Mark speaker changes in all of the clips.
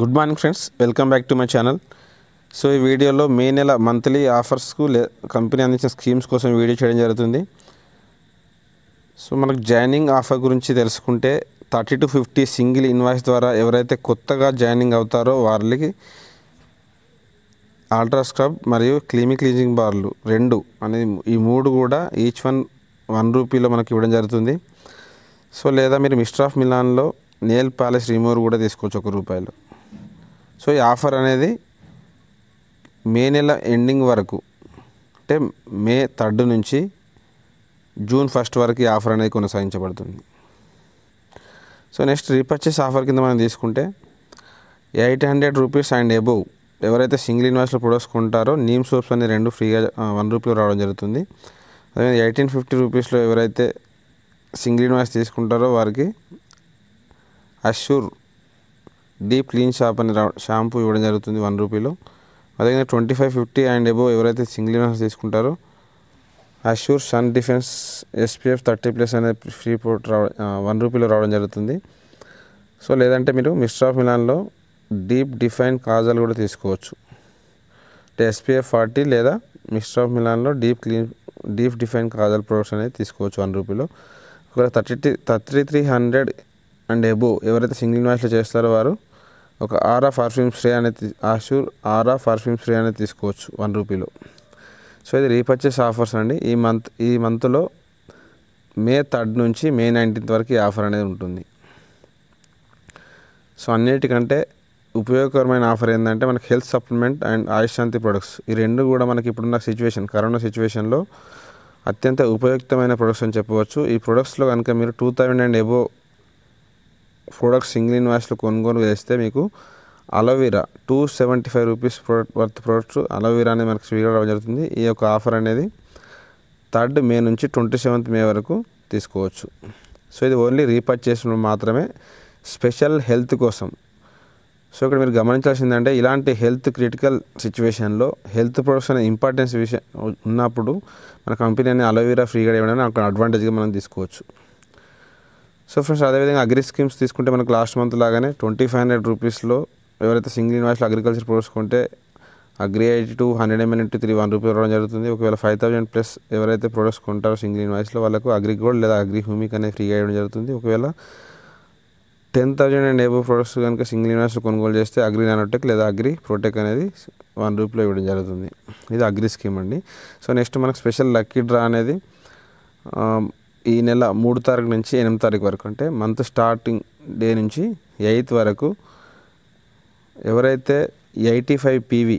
Speaker 1: good morning friends welcome back to my channel so ఈ వీడియోలో మే నెల మంత్లీ ఆఫర్స్కు లే కంపెనీ అందించిన స్కీమ్స్ కోసం వీడియో చేయడం జరుగుతుంది సో మనకు జాయినింగ్ ఆఫర్ గురించి తెలుసుకుంటే thirty two fifty single invoice ద్వారా ఎవరైతే కొత్తగా జాయినింగ్ అవుతారో వారికి ఆల్ట్రా స్క్రబ్ మరియు క్లీమి క్లీజింగ్ బార్లు రెండు అనేది ఈ మూడు కూడా ఈచ్ వన్ వన్ రూపీలో మనకి ఇవ్వడం జరుగుతుంది సో లేదా మీరు మిస్టర్ ఆఫ్ మిలాన్లో నేల్ ప్యాలెస్ రిమూవర్ కూడా తీసుకోవచ్చు ఒక రూపాయలు సో ఈ ఆఫర్ అనేది మే నెల ఎండింగ్ వరకు అంటే మే థర్డ్ నుంచి జూన్ ఫస్ట్ వరకు ఈ ఆఫర్ అనేది కొనసాగించబడుతుంది సో నెక్స్ట్ రీపర్చేస్ ఆఫర్ కింద మనం తీసుకుంటే eight hundred rupees and above ఎవరైతే సింగిల్ ఇన్వాయిస్లో ప్రొడక్ట్స్ కొంటారో నీమ్ సోప్స్ అనేది రెండు ఫ్రీగా వన్ రూపీలో రావడం జరుగుతుంది అదే ఎయిటీన్ ఫిఫ్టీ రూపీస్లో ఎవరైతే సింగిల్ ఇన్వాయిస్ తీసుకుంటారో వారికి అష్యూర్ డీప్ క్లీన్ షాప్ అని షాంపూ ఇవ్వడం జరుగుతుంది వన్ రూపీలో అదేవిధంగా twenty five fifty and above ఎవరైతే సింగిల్ ఇన్నర్స్ తీసుకుంటారో assure sun defence SPF thirty plus అనే ఫ్రీ ప్రోడక్ట్ రావ వన్ రూపీలో రావడం జరుగుతుంది సో లేదంటే మీరు మిస్టర్ ఆఫ్ మిలాన్లో డీప్ డిఫైన్ కాజాలు కూడా తీసుకోవచ్చు అంటే ఎస్పీఎఫ్ ఫార్టీ లేదా మిస్టర్ ఆఫ్ మిలాన్లో deep clean deep define kajal products అనేది తీసుకోవచ్చు వన్ రూపీలో ఒకవేళ thirty thirty three hundred and above ఎవరైతే సింగిల్ మ్యాచ్లో చేస్తారో వారు ఒక ఆరా పర్ఫ్యూమ్ స్ప్రే అనేది ఆషూర్ ఆరా పర్ఫ్యూమ్ స్ప్రే అనేది తీసుకోవచ్చు వన్ రూపీలో సో ఇది రీపర్చేస్ ఆఫర్స్ అండి ఈ మంత్ ఈ మంత్లో మే థర్డ్ నుంచి మే నైన్టీన్త్ వరకు ఈ ఆఫర్ అనేది ఉంటుంది సో అన్నిటికంటే ఉపయోగకరమైన ఆఫర్ ఏంటంటే మనకి health supplement and Ayushshanti products ఈ రెండు కూడా మనకి ఇప్పుడున్న సిచ్యువేషన్ కరోనా సిచ్యువేషన్లో అత్యంత ఉపయుక్తమైన ప్రొడక్ట్స్ అని చెప్పవచ్చు ఈ ప్రొడక్ట్స్లో కనుక మీరు two thousand and above product single ఇన్వాయిస్లో కొనుగోలు చేస్తే మీకు aloe vera two seventy five rupees product worth products aloe vera అనేది మనకు ఫ్రీగా జరుగుతుంది ఈ యొక్క ఆఫర్ అనేది థర్డ్ మే నుంచి ట్వంటీ సెవెంత్ మే వరకు తీసుకోవచ్చు సో ఇది ఓన్లీ రీపర్చేసినప్పుడు మాత్రమే స్పెషల్ హెల్త్ కోసం సో ఇక్కడ మీరు గమనించాల్సిందంటే ఇలాంటి హెల్త్ క్రిటికల్ సిచ్యువేషన్లో హెల్త్ ప్రొడక్ట్స్ అనే ఇంపార్టెన్స్ విషయం ఉన్నప్పుడు మన కంపెనీ అనే అలోవీరా ఫ్రీగా ఇవ్వడానికి అక్కడ అడ్వాంటేజ్గా మనం తీసుకోవచ్చు సో ఫ్రెండ్స్ అదేవిధంగా అగ్రి స్కీమ్స్ తీసుకుంటే మనకు లాస్ట్ మంత్ లాగానే ట్వంటీ ఫైవ్ హండ్రెడ్ రూపీస్లో ఎవరైతే సింగిల్ ఇన్వాయిస్లో అగ్రికల్చర్ ప్రొడక్ట్స్ కొంటే agri eighty two hundred ML into three one rupee ఇవ్వడం జరుగుతుంది ఒకవేళ ఫైవ్ థౌసండ్ ప్లస్ ఎవరైతే ప్రొడక్ట్స్ కొంటారో సింగిల్ ఇన్వాయిస్లో వాళ్ళకు అగ్రి గోల్డ్ లేదా అగ్రి హూమిక్ అనేది ఫ్రీగా ఇవ్వడం జరుగుతుంది ఒకవేళ ten thousand and above products కనుక సింగిల్ ఇన్వాయిస్లో కొనుగోలు చేస్తే అగ్రి నానోటెక్ లేదా అగ్రి ప్రోటెక్ అనేది వన్ రూపీలో ఇవ్వడం జరుగుతుంది ఇది అగ్రి స్కీమ్ అండి సో నెక్స్ట్ మనకు స్పెషల్ లక్కీ డ్రా అనేది um, ఈ నెల మూడు తారీఖు నుంచి ఎనిమిది తారీఖు వరకు అంటే మంత్ స్టార్టింగ్ డే నుంచి ఎయిత్ వరకు ఎవరైతే ఎయిటీ ఫైవ్ పీవీ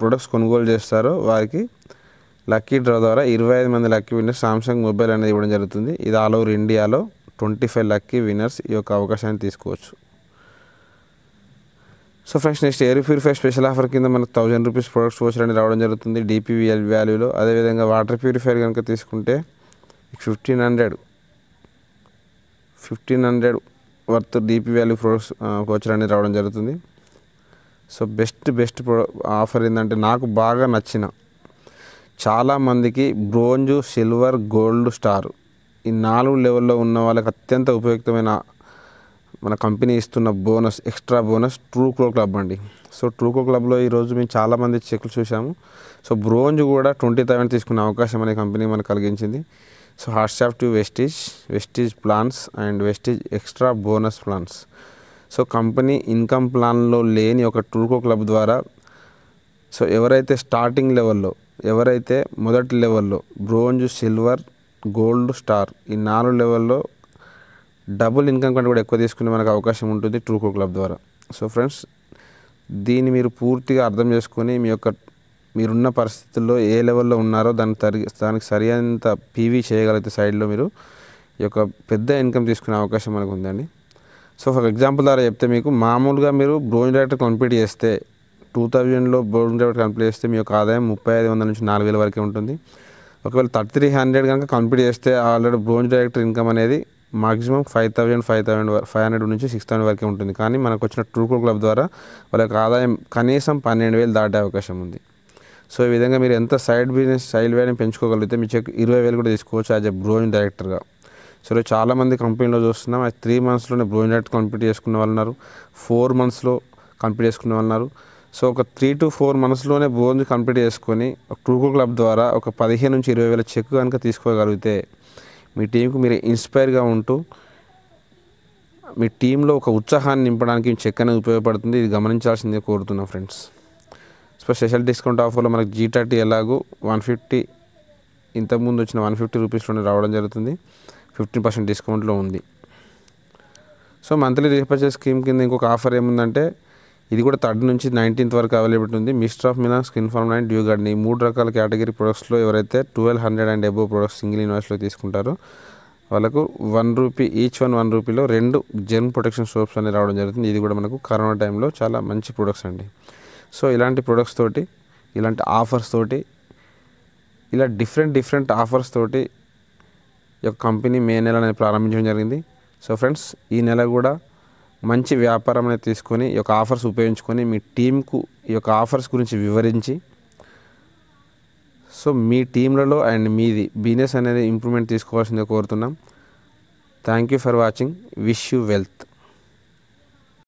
Speaker 1: ప్రొడక్ట్స్ కొనుగోలు చేస్తారో వారికి లక్కీ డ్రా ద్వారా ఇరవై ఐదు మంది లక్కీ విన్నర్స్ సామ్సంగ్ మొబైల్ అనేది ఇవ్వడం జరుగుతుంది ఇది ఆల్ ఓవర్ ఇండియాలో ట్వంటీ ఫైవ్ లక్కీ విన్నర్స్ ఈ యొక్క అవకాశాన్ని తీసుకోవచ్చు so friends next air purifier special offer కింద మనకు థౌజండ్ రూపీస్ ప్రొడక్ట్స్ వచ్చారని రావడం జరుగుతుంది డీపీవీఎల్ వాల్యూలో అదేవిధంగా వాటర్ ప్యూరిఫైర్ కనుక తీసుకుంటే fifteen hundred fifteen hundred worth DP value products కోచర్ అనేది రావడం జరుగుతుంది so best best pro offer ఏంటంటే నాకు బాగా నచ్చిన చాలామందికి బ్రోంజు సిల్వర్ గోల్డ్ స్టార్ ఈ నాలుగు లెవెల్లో ఉన్న వాళ్ళకి అత్యంత ఉపయుక్తమైన మన కంపెనీ ఇస్తున్న బోనస్ ఎక్స్ట్రా బోనస్ ట్రూకో క్లబ్ అండి సో ట్రూకో క్లబ్లో ఈరోజు మేము చాలామంది చెక్కులు చూసాము సో బ్రోంజ్ కూడా ట్వంటీ థౌసండ్ తీసుకునే అవకాశం అనే కంపెనీ మనకు కలిగించింది So, Harshaft to vestige, vestige plans and vestige extra bonus plans so company income ప్లాన్లో లేని ఒక టూర్కో క్లబ్ ద్వారా సో ఎవరైతే స్టార్టింగ్ లెవెల్లో ఎవరైతే మొదటి లెవెల్లో బ్రోంజ్ సిల్వర్ గోల్డ్ స్టార్ ఈ నాలుగు లెవెల్లో డబుల్ ఇన్కమ్ కంటే కూడా ఎక్కువ తీసుకునే మనకు అవకాశం ఉంటుంది ట్రూకో క్లబ్ ద్వారా సో ఫ్రెండ్స్ దీన్ని మీరు పూర్తిగా అర్థం చేసుకొని మీ యొక్క మీరున్న పరిస్థితుల్లో ఏ లెవెల్లో ఉన్నారో దాని తరి దానికి సరి అంత పీవీ చేయగలిగితే సైడ్లో మీరు ఈ యొక్క పెద్ద ఇన్కమ్ తీసుకునే అవకాశం మనకు ఉందండి సో ఫర్ ఎగ్జాంపుల్ ద్వారా చెప్తే మీకు మామూలుగా మీరు బ్రోన్ డైరెక్టర్ కంప్లీట్ చేస్తే టూ థౌజండ్లో బ్రోన్ డైరెక్టర్ కంప్లీట్ చేస్తే మీ యొక్క ఆదాయం ముప్పై ఐదు వందల నుంచి నాలుగు వేల వరకే ఉంటుంది ఒకవేళ థర్టీ త్రీ హండ్రెడ్ కనుక కంప్లీట్ చేస్తే ఆల్రెడీ బ్రోన్ డైరెక్టర్ ఇన్కమ్ అనేది maximum five thousand five thousand five hundred నుంచి సిక్స్ థౌసండ్ వరకే ఉంటుంది కానీ మనకు వచ్చిన ట్రూకో క్లబ్ ద్వారా వాళ్ళ యొక్క ఆదాయం కనీసం పన్నెండు వేలు దాటే అవకాశం ఉంది సో ఈ విధంగా మీరు ఎంత సైడ్ బిజినెస్ సైడ్ వేని పెంచుకోగలిగితే మీ చెక్ ఇరవై వేలు కూడా తీసుకోవచ్చు యాజ్ ఎ గ్రోయింగ్ డైరెక్టర్గా సో చాలామంది కంపెనీలో చూస్తున్నాం అది త్రీ మంత్స్లోనే బ్రోయిన్ డైరెక్ట్ కంప్లీట్ చేసుకున్న వాళ్ళు ఉన్నారు ఫోర్ మంత్స్లో కంప్లీట్ చేసుకున్న వాళ్ళు ఉన్నారు సో ఒక త్రీ టు ఫోర్ మంత్స్లోనే బ్రోన్ కంప్లీట్ చేసుకొని ఒక ట్రూకో క్లబ్ ద్వారా ఒక పదిహేను నుంచి ఇరవై వేల చెక్ కనుక తీసుకోగలిగితే మీ టీంకు మీరు ఇన్స్పైర్గా ఉంటూ మీ టీంలో ఒక ఉత్సాహాన్ని నింపడానికి చెక్ అనేది ఉపయోగపడుతుంది ఇది గమనించాల్సిందే కోరుతున్నాం ఫ్రెండ్స్ సో స్పెషల్ డిస్కౌంట్ ఆఫర్లో మనకు జీ థర్టీ ఎలాగో వన్ ఫిఫ్టీ ఇంతకుముందు వచ్చిన వన్ ఫిఫ్టీ రూపీస్లోనే రావడం జరుగుతుంది ఫిఫ్టీన్ పర్సెంట్ డిస్కౌంట్లో ఉంది సో మంత్లీ రీపర్చేస్ స్కీమ్ కింద ఇంకొక ఆఫర్ ఏముందంటే ఇది కూడా థర్డ్ నుంచి నైన్టీన్త్ వరకు అవైలబిలిటీ ఉంది మిస్టర్ ఆఫ్ మినా స్కిన్ ఫార్మ్ అండ్ డ్యూ గార్డ్ని మూడు రకాల కేటగిరీ ప్రొడక్ట్స్లో ఎవరైతే twelve hundred and above products single ఇన్వాయిస్లో తీసుకుంటారో వాళ్ళకు one rupee each one one రూపీలో రెండు జెన్ ప్రొటెక్షన్ సోప్స్ అనేవి రావడం జరుగుతుంది ఇది కూడా మనకు కరోనా టైంలో చాలా మంచి ప్రొడక్ట్స్ అండి సో ఇలాంటి ప్రొడక్ట్స్ తోటి ఇలాంటి ఆఫర్స్ తోటి ఇలా డిఫరెంట్ డిఫరెంట్ ఆఫర్స్ తోటి ఈ యొక్క కంపెనీ మే నెల అనేది ప్రారంభించడం జరిగింది సో ఫ్రెండ్స్ ఈ నెల కూడా మంచి వ్యాపారం అనేది తీసుకొని ఈ యొక్క ఆఫర్స్ ఉపయోగించుకొని మీ టీంకు ఈ యొక్క ఆఫర్స్ గురించి వివరించి సో మీ టీంలలో అండ్ మీది బిజినెస్ అనేది ఇంప్రూవ్మెంట్ తీసుకోవాల్సిందే కోరుతున్నాం thank you for watching wish you wealth